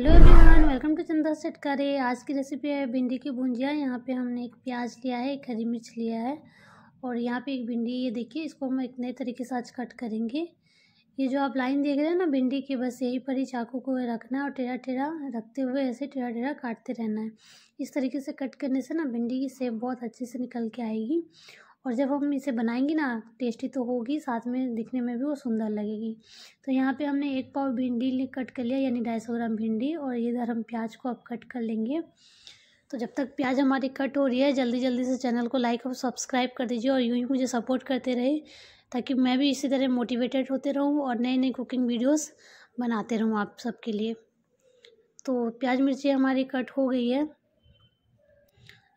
hello everyone welcome to चंदा सेट करे आज की रेसिपी है भिंडी की भुंजिया यहाँ पे हमने एक प्याज लिया है एक हरी मिर्च लिया है और यहाँ पे एक भिंडी ये देखिए इसको हम एक नए तरीके से आज कट करेंगे ये जो आप लाइन देख रहे हैं ना भिंडी की बस यहीं पर ही चाकू को रखना है और टेढ़ा टेढ़ा रखते हुए ऐसे टेढ़ा टेढ़ा काटते रहना है इस तरीके से कट करने से ना भिंडी की सेप बहुत अच्छे से निकल के आएगी और जब हम इसे बनाएंगे ना टेस्टी तो होगी साथ में दिखने में भी वो सुंदर लगेगी तो यहाँ पे हमने एक पाव भिंडी कट कर लिया यानी ढाई सौ ग्राम भिंडी और इधर हम प्याज को अब कट कर लेंगे तो जब तक प्याज हमारी कट हो रही है जल्दी जल्दी से चैनल को लाइक और सब्सक्राइब कर दीजिए और यूँ ही मुझे सपोर्ट करते रहे ताकि मैं भी इसी तरह मोटिवेटेड होते रहूँ और नए नए कुकिंग वीडियोस बनाते रहूँ आप सबके लिए तो प्याज मिर्ची हमारी कट हो गई है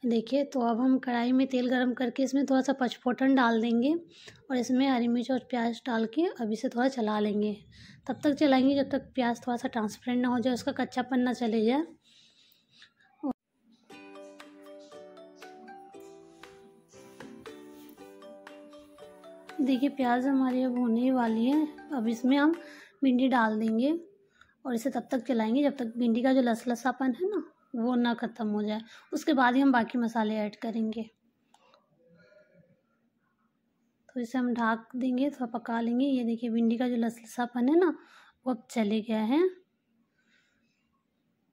देखिए तो अब हम कढ़ाई में तेल गरम करके इसमें थोड़ा सा पचफोटन डाल देंगे और इसमें हरी मिर्च और प्याज डाल के अब इसे थोड़ा चला लेंगे तब तक चलाएंगे जब तक प्याज थोड़ा सा ट्रांसपेरेंट ना हो जाए उसका कच्चापन ना चले जाए देखिए प्याज हमारी अब होने वाली है अब इसमें हम भिंडी डाल देंगे और इसे तब तक चलाएंगे जब तक भिंडी का जो लसलसापन है ना वो ना ख़त्म हो जाए उसके बाद ही हम बाकी मसाले ऐड करेंगे तो इसे हम ढाक देंगे थोड़ा पका लेंगे ये देखिए भिंडी का जो लसलसापन है ना वो अब चले गया है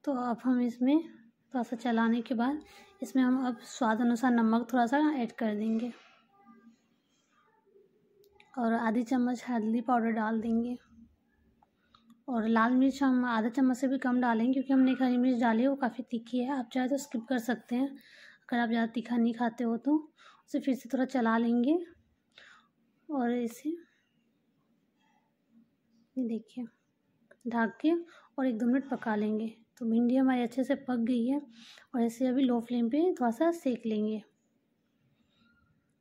तो अब हम इसमें थोड़ा सा चलाने के बाद इसमें हम अब स्वाद अनुसार नमक थोड़ा सा ऐड कर देंगे और आधी चम्मच हल्दी पाउडर डाल देंगे और लाल मिर्च हम आधा चम्मच से भी कम डालेंगे क्योंकि हमने हरी मिर्च डाली है वो काफ़ी तीखी है आप चाहे तो स्किप कर सकते हैं अगर आप ज़्यादा तीखा नहीं खाते हो तो उसे फिर से थोड़ा चला लेंगे और इसे ये देखिए ढाक के और एक दो मिनट पका लेंगे तो भिंडी हमारी अच्छे से पक गई है और ऐसे अभी लो फ्लेम पे थोड़ा सा सेक लेंगे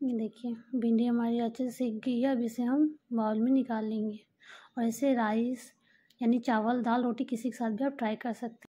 ये देखिए भिंडी हमारी अच्छे से सेक गई है अब इसे हम बाउल में निकाल लेंगे और ऐसे राइस यानी चावल दाल रोटी किसी के साथ भी आप ट्राई कर सकते